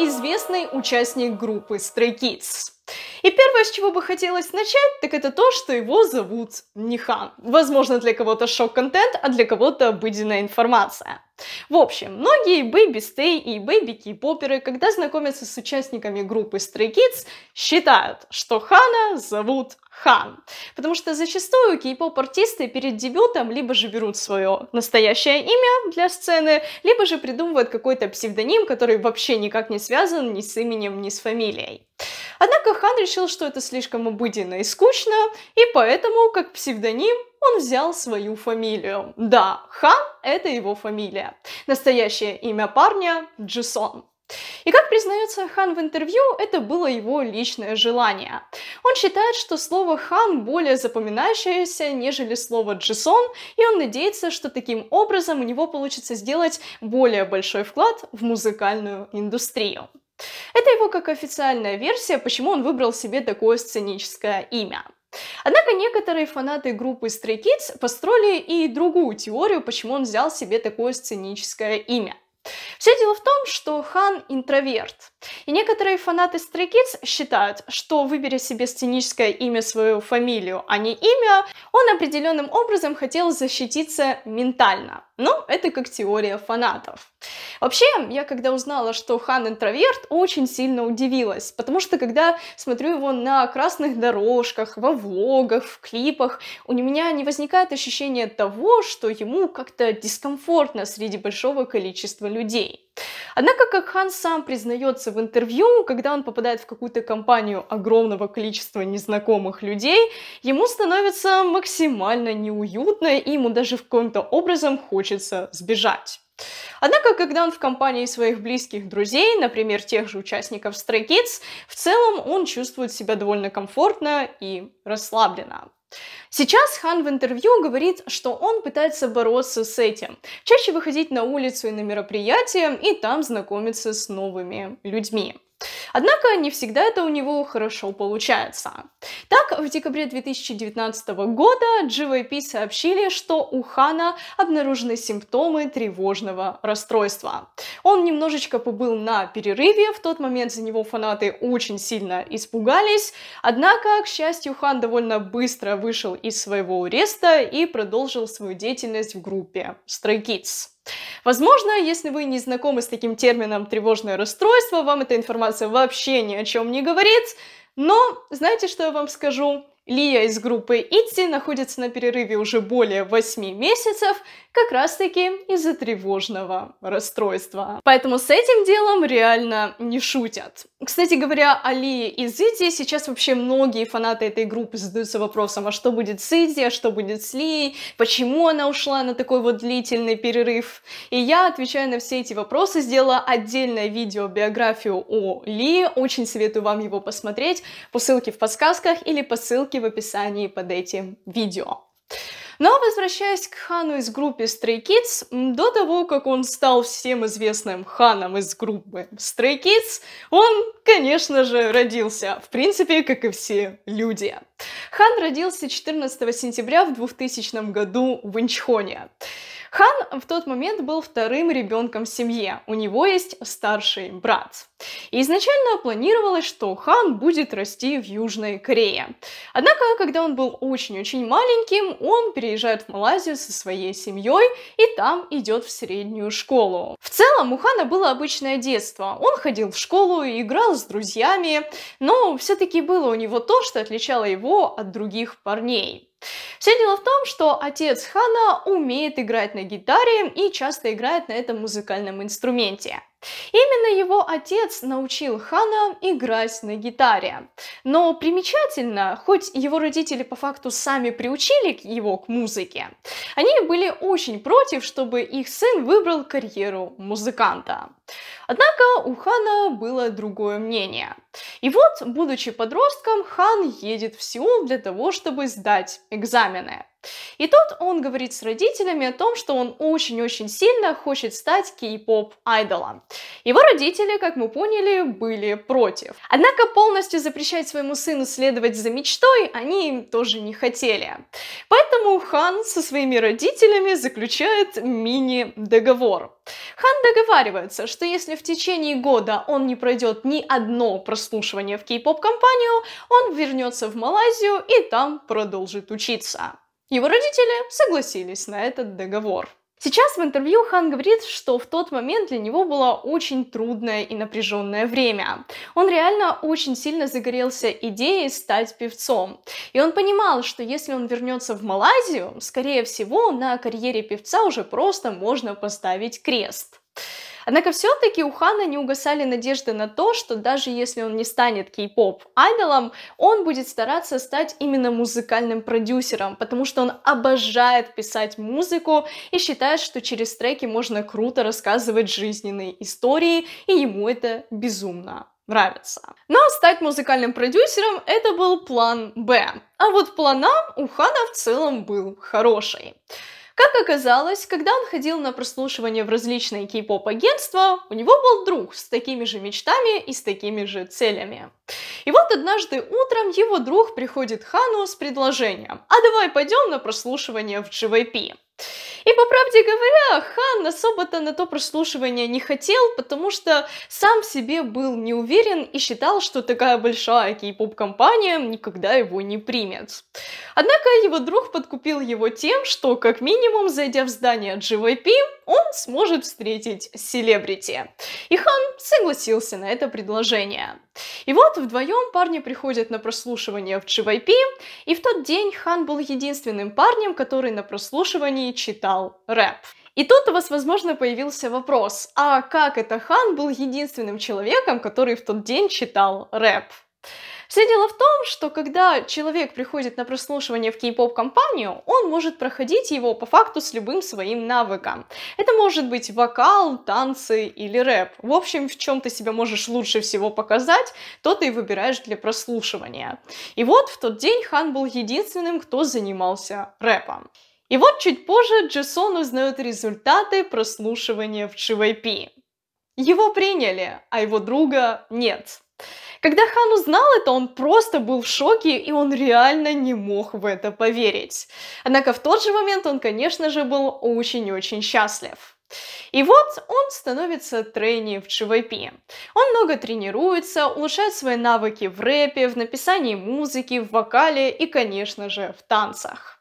is известный участник группы Stray Kids. И первое, с чего бы хотелось начать, так это то, что его зовут Нихан. Возможно, для кого-то шок-контент, а для кого-то обыденная информация. В общем, многие бэйби-стей и бэйби поперы, когда знакомятся с участниками группы Stray Kids, считают, что Хана зовут Хан. Потому что зачастую кей-поп-артисты перед дебютом либо же берут свое настоящее имя для сцены, либо же придумывают какой-то псевдоним, который вообще никак не связан связан ни с именем, ни с фамилией. Однако Хан решил, что это слишком обыденно и скучно, и поэтому, как псевдоним, он взял свою фамилию. Да, Хан – это его фамилия. Настоящее имя парня – Джисон. И как признается Хан в интервью, это было его личное желание. Он считает, что слово «хан» более запоминающееся, нежели слово «джисон», и он надеется, что таким образом у него получится сделать более большой вклад в музыкальную индустрию. Это его как официальная версия, почему он выбрал себе такое сценическое имя. Однако некоторые фанаты группы Stray Kids построили и другую теорию, почему он взял себе такое сценическое имя. Все дело в том, что Хан интроверт, и некоторые фанаты Stray Kids считают, что выберя себе сценическое имя свою фамилию, а не имя, он определенным образом хотел защититься ментально. Ну, это как теория фанатов. Вообще, я когда узнала, что Хан интроверт, очень сильно удивилась, потому что когда смотрю его на красных дорожках, во влогах, в клипах, у меня не возникает ощущения того, что ему как-то дискомфортно среди большого количества людей. Однако, как Хан сам признается в интервью, когда он попадает в какую-то компанию огромного количества незнакомых людей, ему становится максимально неуютно, и ему даже в каком-то образом хочется сбежать. Однако, когда он в компании своих близких друзей, например, тех же участников Stray Kids, в целом он чувствует себя довольно комфортно и расслабленно. Сейчас Хан в интервью говорит, что он пытается бороться с этим, чаще выходить на улицу и на мероприятия и там знакомиться с новыми людьми. Однако не всегда это у него хорошо получается. Так, в декабре 2019 года GVP сообщили, что у Хана обнаружены симптомы тревожного расстройства. Он немножечко побыл на перерыве, в тот момент за него фанаты очень сильно испугались, однако, к счастью, Хан довольно быстро вышел из своего ареста и продолжил свою деятельность в группе Stray Kids. Возможно, если вы не знакомы с таким термином «тревожное расстройство», вам эта информация вообще ни о чем не говорит, но знаете, что я вам скажу? Лия из группы Итти находится на перерыве уже более 8 месяцев, как раз-таки из-за тревожного расстройства. Поэтому с этим делом реально не шутят. Кстати говоря, Али и Зиди, сейчас вообще многие фанаты этой группы задаются вопросом, а что будет с Зиди, а что будет с Ли, почему она ушла на такой вот длительный перерыв. И я, отвечая на все эти вопросы, сделала отдельное видео биографию о Ли, очень советую вам его посмотреть по ссылке в подсказках или по ссылке в описании под этим видео. Но ну, а возвращаясь к Хану из группы Stray Kids, до того, как он стал всем известным Ханом из группы Stray Kids, он, конечно же, родился, в принципе, как и все люди. Хан родился 14 сентября в 2000 году в Инчхоне. Хан в тот момент был вторым ребенком в семье, у него есть старший брат. И изначально планировалось, что Хан будет расти в Южной Корее. Однако, когда он был очень-очень маленьким, он переезжает в Малайзию со своей семьей и там идет в среднюю школу. В целом у Хана было обычное детство. Он ходил в школу, играл с друзьями, но все-таки было у него то, что отличало его от других парней. Все дело в том, что отец Хана умеет играть на гитаре и часто играет на этом музыкальном инструменте. Именно его отец научил Хана играть на гитаре. Но примечательно, хоть его родители по факту сами приучили его к музыке, они были очень против, чтобы их сын выбрал карьеру музыканта. Однако у хана было другое мнение. И вот, будучи подростком, хан едет в Сеул для того, чтобы сдать экзамены. И тут он говорит с родителями о том, что он очень-очень сильно хочет стать кей-поп-айдолом. Его родители, как мы поняли, были против. Однако полностью запрещать своему сыну следовать за мечтой они тоже не хотели. Поэтому Хан со своими родителями заключает мини-договор. Хан договаривается, что если в течение года он не пройдет ни одно прослушивание в кей-поп-компанию, он вернется в Малайзию и там продолжит учиться. Его родители согласились на этот договор. Сейчас в интервью Хан говорит, что в тот момент для него было очень трудное и напряженное время. Он реально очень сильно загорелся идеей стать певцом. И он понимал, что если он вернется в Малайзию, скорее всего, на карьере певца уже просто можно поставить крест. Однако все-таки у Хана не угасали надежды на то, что даже если он не станет кей-поп-айдолом, он будет стараться стать именно музыкальным продюсером, потому что он обожает писать музыку и считает, что через треки можно круто рассказывать жизненные истории, и ему это безумно нравится. Но ну, а стать музыкальным продюсером это был план Б. А вот план А у Хана в целом был хороший. Как оказалось, когда он ходил на прослушивание в различные кей-поп агентства, у него был друг с такими же мечтами и с такими же целями. И вот однажды утром его друг приходит Хану с предложением «А давай пойдем на прослушивание в GVP. И по правде говоря, Хан особо-то на то прослушивание не хотел, потому что сам в себе был не уверен и считал, что такая большая кей-поп-компания никогда его не примет. Однако его друг подкупил его тем, что как минимум, зайдя в здание JYP, он сможет встретить селебрити. И Хан согласился на это предложение. И вот вдвоем парни приходят на прослушивание в ЧВП, и в тот день Хан был единственным парнем, который на прослушивании читал рэп. И тут у вас, возможно, появился вопрос, а как это Хан был единственным человеком, который в тот день читал рэп? Все дело в том, что когда человек приходит на прослушивание в кей-поп-компанию, он может проходить его по факту с любым своим навыком. Это может быть вокал, танцы или рэп. В общем, в чем ты себя можешь лучше всего показать, то ты и выбираешь для прослушивания. И вот в тот день Хан был единственным, кто занимался рэпом. И вот чуть позже Джессон узнает результаты прослушивания в JYP. Его приняли, а его друга нет. Когда хан узнал это, он просто был в шоке, и он реально не мог в это поверить. Однако в тот же момент он, конечно же, был очень-очень счастлив. И вот он становится трейни в GVP. Он много тренируется, улучшает свои навыки в рэпе, в написании музыки, в вокале и, конечно же, в танцах.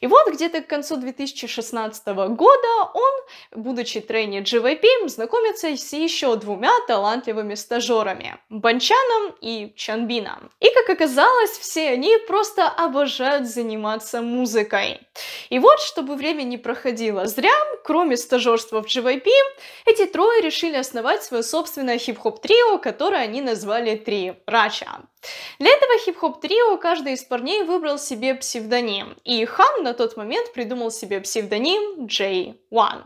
И вот где-то к концу 2016 года он, будучи тренер GVP, знакомится с еще двумя талантливыми стажерами – Банчаном и Чанбином. И, как оказалось, все они просто обожают заниматься музыкой. И вот, чтобы время не проходило зря, кроме стажерства в GVP, эти трое решили основать свое собственное хип-хоп-трио, которое они назвали «Три Рача». Для этого хип-хоп-трио каждый из парней выбрал себе псевдоним, и их. Хан на тот момент придумал себе псевдоним J1.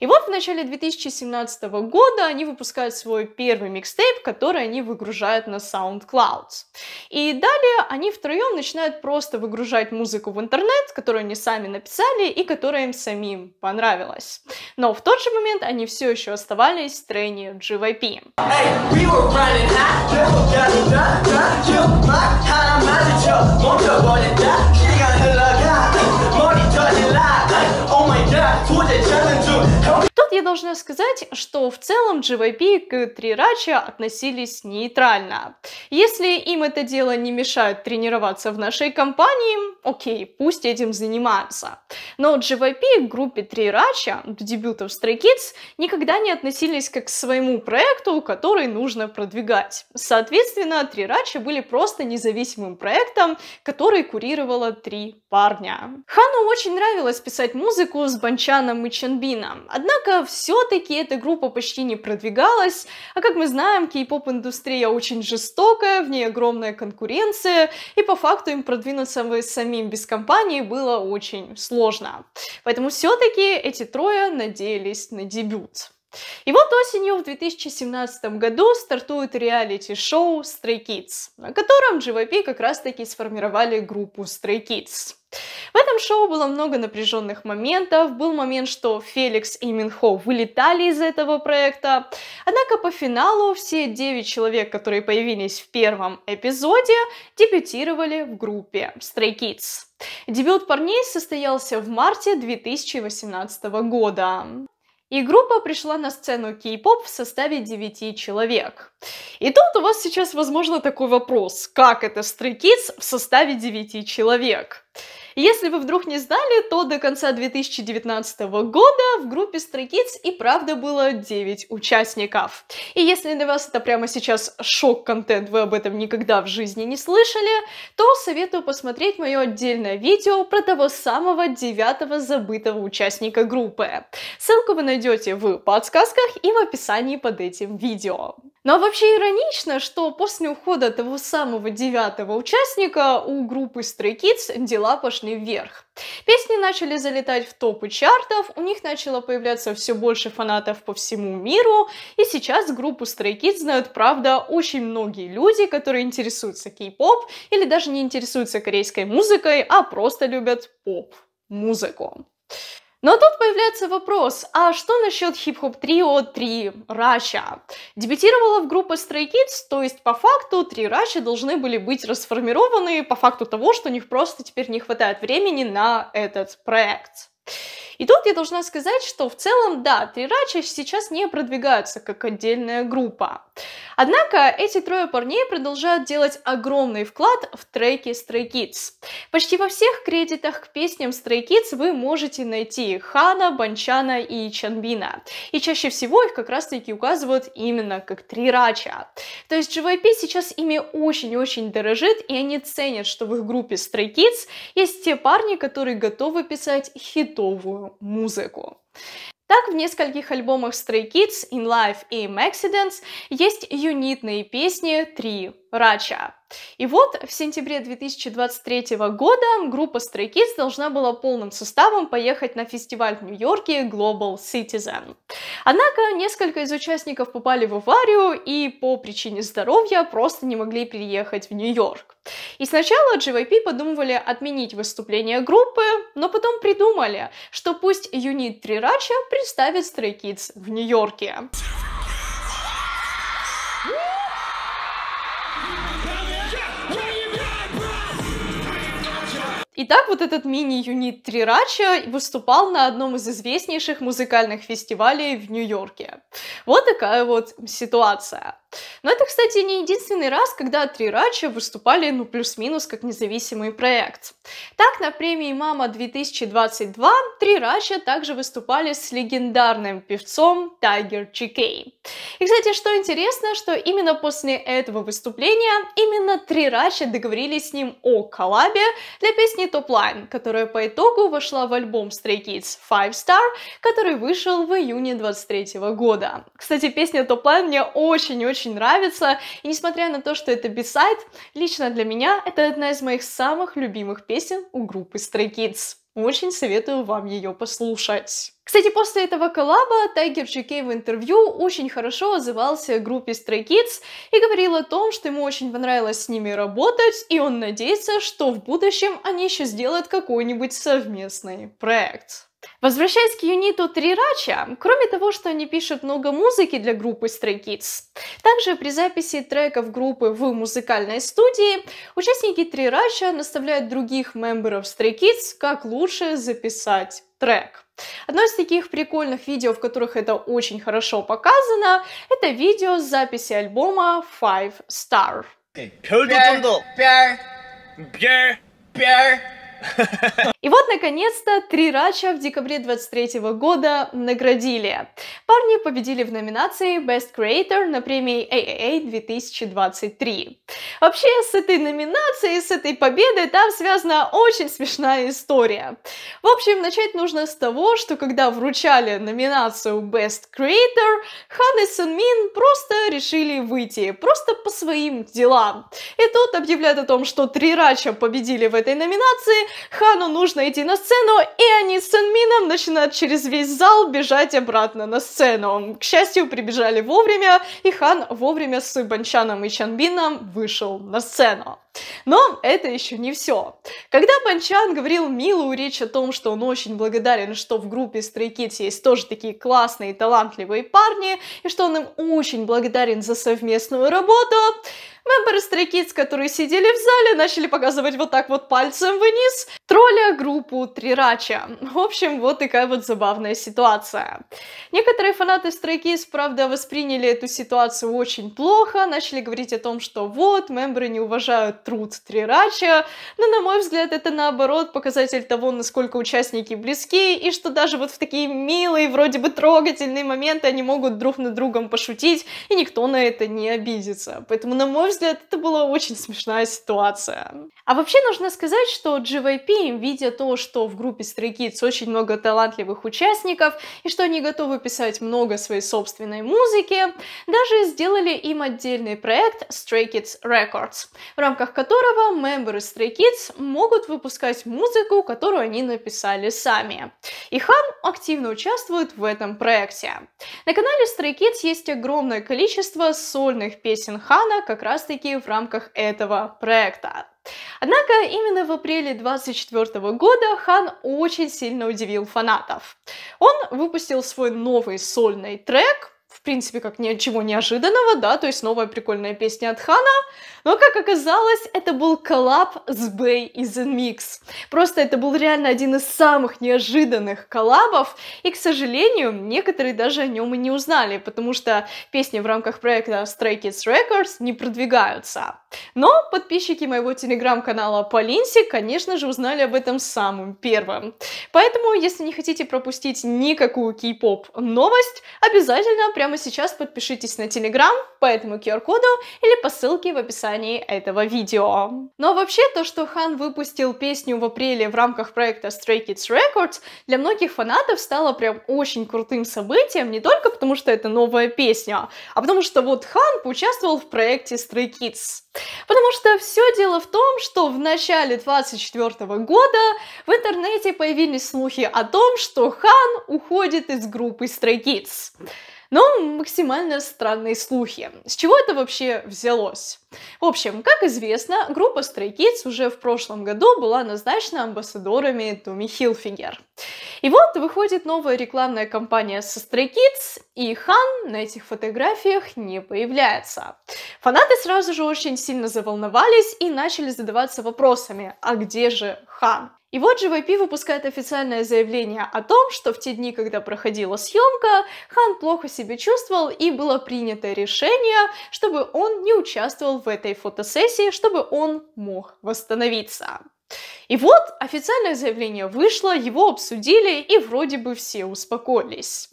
И вот в начале 2017 года они выпускают свой первый микстейп, который они выгружают на SoundCloud. И далее они втроем начинают просто выгружать музыку в интернет, которую они сами написали и которая им самим понравилась. Но в тот же момент они все еще оставались в трене GYP. Hey, we challenge you. Help тут я должна сказать, что в целом GVP к Рача относились нейтрально. Если им это дело не мешает тренироваться в нашей компании, окей, пусть этим занимаются. Но GVP к группе Рача до дебюта в Stray Kids никогда не относились как к своему проекту, который нужно продвигать. Соответственно, три Рача были просто независимым проектом, который курировала три парня. Хану очень нравилось писать музыку с Банчаном и Чанбином, однако все-таки эта группа почти не продвигалась, а как мы знаем, кей-поп-индустрия очень жестокая, в ней огромная конкуренция, и по факту им продвинуться самим без компании было очень сложно. Поэтому все-таки эти трое надеялись на дебют. И вот осенью в 2017 году стартует реалити-шоу Stray Kids, на котором GVP как раз-таки сформировали группу Stray Kids. В этом шоу было много напряженных моментов. Был момент, что Феликс и Минхо вылетали из этого проекта. Однако по финалу все 9 человек, которые появились в первом эпизоде, дебютировали в группе Stray Kids. Дебют парней состоялся в марте 2018 года. И группа пришла на сцену кей-поп в составе 9 человек. И тут у вас сейчас, возможно, такой вопрос. Как это Stray Kids в составе 9 человек? Если вы вдруг не знали, то до конца 2019 года в группе Stray Kids и правда было 9 участников. И если для вас это прямо сейчас шок-контент, вы об этом никогда в жизни не слышали, то советую посмотреть мое отдельное видео про того самого девятого забытого участника группы. Ссылку вы найдете в подсказках и в описании под этим видео. Но ну, а вообще иронично, что после ухода того самого девятого участника у группы Stray Kids дела пошли вверх. Песни начали залетать в топы чартов, у них начало появляться все больше фанатов по всему миру, и сейчас группу Stray Kids знают, правда, очень многие люди, которые интересуются кей-поп или даже не интересуются корейской музыкой, а просто любят поп-музыку. Но тут появляется вопрос, а что насчет хип-хоп трио 3 Раша? Дебютировала в группе Stray Kids, то есть по факту 3 Раша должны были быть расформированы по факту того, что у них просто теперь не хватает времени на этот проект. И тут я должна сказать, что в целом, да, трирача сейчас не продвигаются как отдельная группа. Однако эти трое парней продолжают делать огромный вклад в треки Stray Kids. Почти во всех кредитах к песням Stray Kids вы можете найти Хана, Банчана и Чанбина. И чаще всего их как раз-таки указывают именно как трирача. То есть JYP сейчас ими очень-очень дорожит, и они ценят, что в их группе Stray Kids есть те парни, которые готовы писать хитовую музыку. Так, в нескольких альбомах Stray Kids, In Life и *Accidents* есть юнитные песни, три Рача. И вот в сентябре 2023 года группа Stray Kids должна была полным составом поехать на фестиваль в Нью-Йорке Global Citizen. Однако несколько из участников попали в аварию и по причине здоровья просто не могли переехать в Нью-Йорк. И сначала JYP подумывали отменить выступление группы, но потом придумали, что пусть юнит Рача представит Stray Kids в Нью-Йорке. И так вот этот мини-юнит Трирача выступал на одном из известнейших музыкальных фестивалей в Нью-Йорке. Вот такая вот ситуация. Но это, кстати, не единственный раз, когда три Рача выступали, ну, плюс-минус, как независимый проект. Так, на премии «Мама-2022» три Рача также выступали с легендарным певцом Тайгер Чикей. И, кстати, что интересно, что именно после этого выступления именно три Рача договорились с ним о коллабе для песни «Топ Лайн», которая по итогу вошла в альбом Stray Kids Five Star, который вышел в июне 23 года. Кстати, песня «Топ Лайн» мне очень-очень очень нравится. И несмотря на то, что это бисайд, лично для меня это одна из моих самых любимых песен у группы Stray Kids. Очень советую вам ее послушать. Кстати, после этого коллаба Тайгер Джекей в интервью очень хорошо отзывался о группе Stray Kids и говорил о том, что ему очень понравилось с ними работать, и он надеется, что в будущем они еще сделают какой-нибудь совместный проект. Возвращаясь к юниту Трирача, кроме того, что они пишут много музыки для группы Stray Kids, также при записи треков группы в музыкальной студии участники Трирача наставляют других мемберов Stray Kids, как лучше записать трек. Одно из таких прикольных видео, в которых это очень хорошо показано, это видео с записи альбома Five Star. 별도 좀더 별, 별, И вот, наконец-то, три Рача в декабре 23 года наградили. Парни победили в номинации Best Creator на премии AAA 2023. Вообще, с этой номинацией, с этой победой там связана очень смешная история. В общем, начать нужно с того, что когда вручали номинацию Best Creator, Хан и Сун Мин просто решили выйти, просто по своим делам. И тут объявляют о том, что три Рача победили в этой номинации, Хану нужно идти на сцену, и они с Сенмином начинают через весь зал бежать обратно на сцену. К счастью, прибежали вовремя, и Хан вовремя с Банчаном и Чанбином вышел на сцену. Но это еще не все. Когда Банчан говорил милую речь о том, что он очень благодарен, что в группе Stray Kids есть тоже такие классные и талантливые парни, и что он им очень благодарен за совместную работу, мемберы Stray Kids, которые сидели в зале, начали показывать вот так вот пальцем вниз, тролля группу Трирача. В общем, вот такая вот забавная ситуация. Некоторые фанаты Stray Kids, правда, восприняли эту ситуацию очень плохо, начали говорить о том, что вот, мембры не уважают труд Трирача, но, ну, на мой взгляд, это наоборот показатель того, насколько участники близки, и что даже вот в такие милые, вроде бы трогательные моменты они могут друг на другом пошутить, и никто на это не обидится. Поэтому, на мой взгляд, это была очень смешная ситуация. А вообще нужно сказать, что GVP, видя то, что в группе Stray Kids очень много талантливых участников, и что они готовы писать много своей собственной музыки, даже сделали им отдельный проект Stray Kids Records, в рамках которого мемберы Stray Kids могут выпускать музыку, которую они написали сами. И Хан активно участвует в этом проекте. На канале Stray Kids есть огромное количество сольных песен Хана как раз-таки в рамках этого проекта. Однако именно в апреле 2024 года Хан очень сильно удивил фанатов. Он выпустил свой новый сольный трек, в принципе, как ничего неожиданного, да, то есть новая прикольная песня от Хана, но, как оказалось, это был коллаб с Бэй из Mix. Просто это был реально один из самых неожиданных коллабов, и, к сожалению, некоторые даже о нем и не узнали, потому что песни в рамках проекта Stray Kids Records не продвигаются. Но подписчики моего телеграм-канала Полинси, конечно же, узнали об этом самым первым. Поэтому, если не хотите пропустить никакую кей-поп новость, обязательно прямо сейчас подпишитесь на Телеграм по этому QR-коду или по ссылке в описании этого видео. Ну а вообще, то, что Хан выпустил песню в апреле в рамках проекта Stray Kids Records, для многих фанатов стало прям очень крутым событием, не только потому, что это новая песня, а потому что вот Хан поучаствовал в проекте Stray Kids. Потому что все дело в том, что в начале 24 года в интернете появились слухи о том, что Хан уходит из группы Stray Kids но максимально странные слухи. С чего это вообще взялось? В общем, как известно, группа Stray Kids уже в прошлом году была назначена амбассадорами Томми Хилфигер. И вот выходит новая рекламная кампания со Stray Kids, и Хан на этих фотографиях не появляется. Фанаты сразу же очень сильно заволновались и начали задаваться вопросами, а где же Хан? И вот JYP выпускает официальное заявление о том, что в те дни, когда проходила съемка, Хан плохо себя чувствовал и было принято решение, чтобы он не участвовал в этой фотосессии, чтобы он мог восстановиться. И вот официальное заявление вышло, его обсудили и вроде бы все успокоились.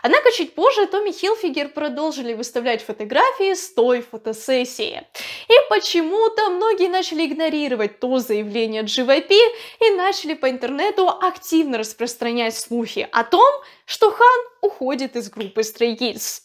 Однако чуть позже Томми Хилфигер продолжили выставлять фотографии с той фотосессии. И почему-то многие начали игнорировать то заявление GYP и начали по интернету активно распространять слухи о том, что Хан уходит из группы Stray Kids.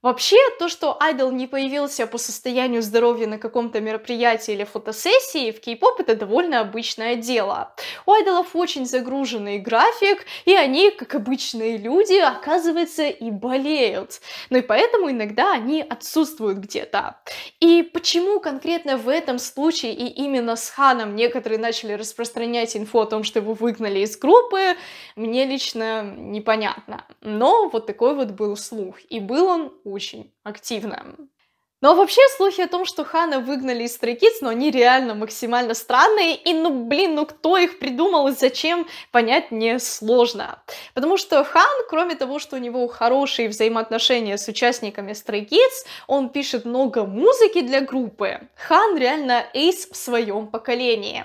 Вообще, то, что айдол не появился по состоянию здоровья на каком-то мероприятии или фотосессии, в кей-поп это довольно обычное дело. У айдолов очень загруженный график, и они, как обычные люди, оказывается, и болеют. Ну и поэтому иногда они отсутствуют где-то. И почему конкретно в этом случае и именно с Ханом некоторые начали распространять инфу о том, что его выгнали из группы, мне лично непонятно. Но вот такой вот был слух. И был он очень активно. Но вообще слухи о том, что Хана выгнали из Stray но ну, они реально максимально странные, и ну блин, ну кто их придумал и зачем, понять не сложно. Потому что Хан, кроме того, что у него хорошие взаимоотношения с участниками Stray он пишет много музыки для группы. Хан реально эйс в своем поколении.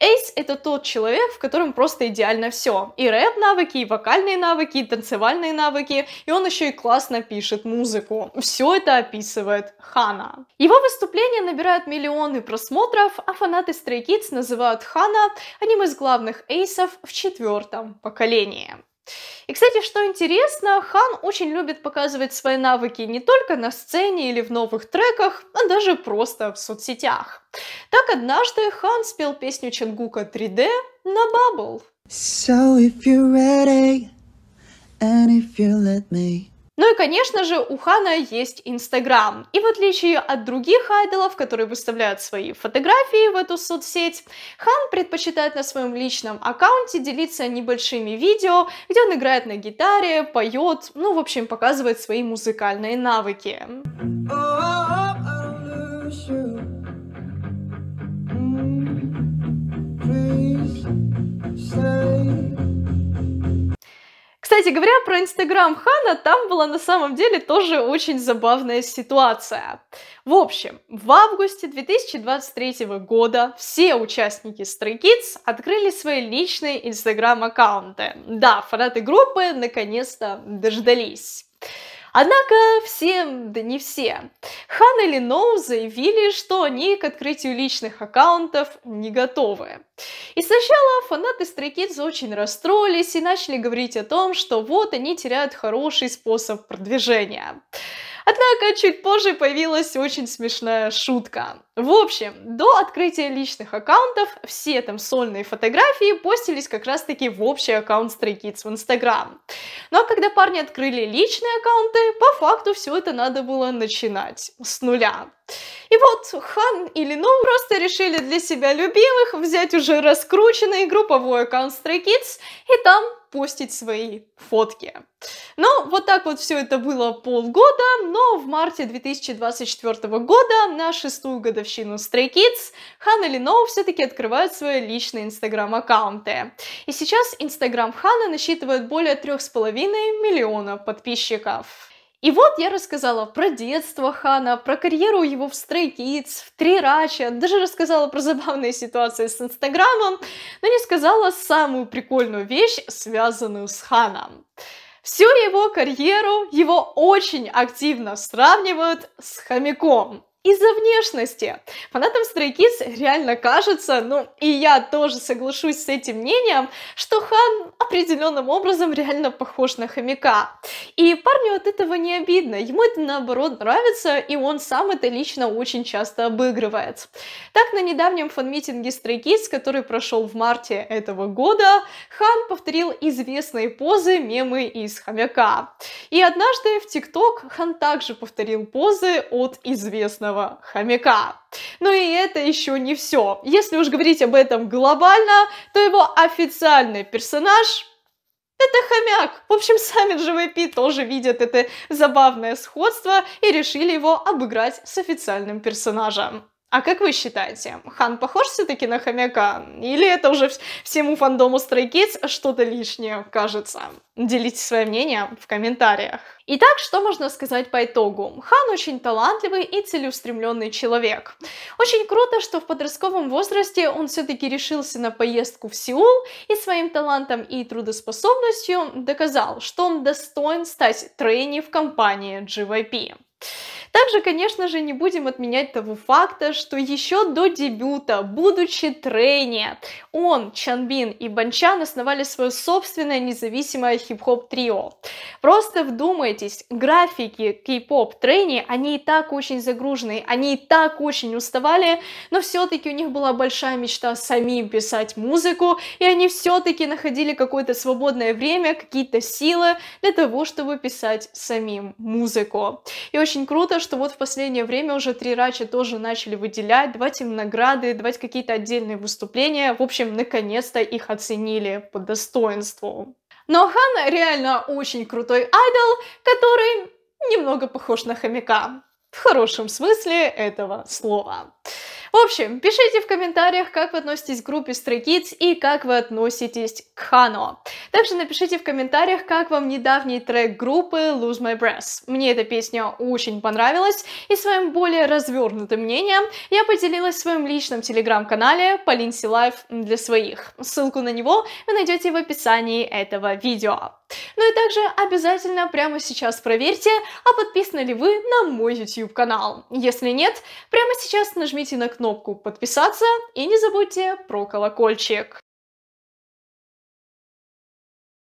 Эйс — это тот человек, в котором просто идеально все. И рэп-навыки, и вокальные навыки, и танцевальные навыки, и он еще и классно пишет музыку. Все это описывает Хана. Его выступления набирают миллионы просмотров, а фанаты Stray Kids называют Хана одним из главных эйсов в четвертом поколении. И, кстати, что интересно, Хан очень любит показывать свои навыки не только на сцене или в новых треках, а даже просто в соцсетях. Так однажды Хан спел песню Чангука 3D на Bubble. So if you're ready, and if you let me, ну и, конечно же, у Хана есть Инстаграм. И в отличие от других айдолов, которые выставляют свои фотографии в эту соцсеть, Хан предпочитает на своем личном аккаунте делиться небольшими видео, где он играет на гитаре, поет, ну, в общем, показывает свои музыкальные навыки. Please say кстати говоря, про Инстаграм Хана там была на самом деле тоже очень забавная ситуация. В общем, в августе 2023 года все участники Stray Kids открыли свои личные Инстаграм-аккаунты. Да, фанаты группы наконец-то дождались. Однако все, да не все, Хан и Линоу заявили, что они к открытию личных аккаунтов не готовы. И сначала фанаты Стрекидза очень расстроились и начали говорить о том, что вот они теряют хороший способ продвижения. Однако чуть позже появилась очень смешная шутка. В общем, до открытия личных аккаунтов все там сольные фотографии постились как раз-таки в общий аккаунт Stray Kids в Instagram. Ну а когда парни открыли личные аккаунты, по факту все это надо было начинать с нуля. И вот Хан или Ну просто решили для себя любимых взять уже раскрученный групповой аккаунт Stray Kids и там постить свои фотки. Ну, вот так вот все это было полгода, но в марте 2024 года на шестую годовщину Stray Kids Ханна Линоу все-таки открывает свои личные инстаграм-аккаунты. И сейчас инстаграм Ханны насчитывает более 3,5 миллиона подписчиков. И вот я рассказала про детство Хана, про карьеру его в Stray Kids, в Три Рача, даже рассказала про забавные ситуации с Инстаграмом, но не сказала самую прикольную вещь, связанную с Ханом. Всю его карьеру его очень активно сравнивают с хомяком из-за внешности. Фанатам Stray Kids реально кажется, ну и я тоже соглашусь с этим мнением, что Хан определенным образом реально похож на хомяка. И парню от этого не обидно, ему это наоборот нравится, и он сам это лично очень часто обыгрывает. Так, на недавнем фанмитинге Stray Kids, который прошел в марте этого года, Хан повторил известные позы, мемы из хомяка. И однажды в ТикТок Хан также повторил позы от известного жирного хомяка. Но и это еще не все. Если уж говорить об этом глобально, то его официальный персонаж это хомяк. В общем, сами GVP тоже видят это забавное сходство и решили его обыграть с официальным персонажем. А как вы считаете, Хан похож все-таки на хомяка? Или это уже всему фандому Stray Kids что-то лишнее кажется? Делитесь своим мнением в комментариях. Итак, что можно сказать по итогу? Хан очень талантливый и целеустремленный человек. Очень круто, что в подростковом возрасте он все-таки решился на поездку в Сеул и своим талантом и трудоспособностью доказал, что он достоин стать трейни в компании GYP. Также, конечно же, не будем отменять того факта, что еще до дебюта, будучи трене, он, Чанбин и Банчан основали свое собственное независимое хип-хоп трио. Просто вдумайтесь, графики кей-поп трене, они и так очень загружены, они и так очень уставали, но все-таки у них была большая мечта самим писать музыку, и они все-таки находили какое-то свободное время, какие-то силы для того, чтобы писать самим музыку. И очень круто, что вот в последнее время уже три рача тоже начали выделять, давать им награды, давать какие-то отдельные выступления. В общем, наконец-то их оценили по достоинству. Но Хан реально очень крутой айдол, который немного похож на хомяка. В хорошем смысле этого слова. В общем, пишите в комментариях, как вы относитесь к группе Stray Kids и как вы относитесь к Хано. Также напишите в комментариях, как вам недавний трек группы Lose My Breath. Мне эта песня очень понравилась, и своим более развернутым мнением я поделилась в своем личном телеграм-канале Полинси Лайф для своих. Ссылку на него вы найдете в описании этого видео. Ну и также обязательно прямо сейчас проверьте, а подписаны ли вы на мой YouTube канал. Если нет, прямо сейчас нажмите на кнопку подписаться и не забудьте про колокольчик.